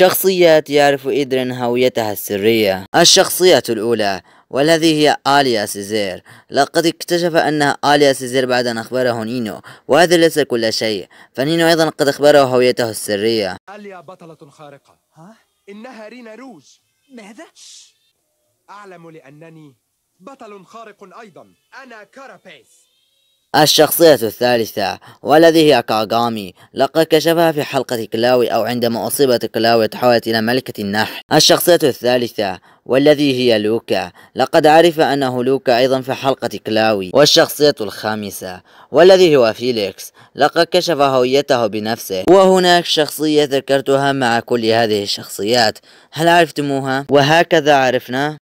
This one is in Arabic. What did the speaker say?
شخصيات يعرف إدرين هويتها السرية الشخصية الأولى والذي هي آليا سيزير لقد اكتشف أنها آليا سيزير بعد أن أخبره نينو وهذا ليس كل شيء فنينو أيضا قد أخبره هويته السرية آليا بطلة خارقة ها؟ إنها رينا روج ماذا؟ أعلم لأنني بطل خارق أيضا أنا كارابيس الشخصية الثالثة والذي هي كاغامي لقد كشفها في حلقة كلاوي أو عندما أصيبت كلاوي تحولت إلى ملكة النحل الشخصية الثالثة والذي هي لوكا لقد عرف أنه لوكا أيضا في حلقة كلاوي والشخصية الخامسة والذي هو فيليكس لقد كشف هويته بنفسه وهناك شخصية ذكرتها مع كل هذه الشخصيات هل عرفتموها؟ وهكذا عرفنا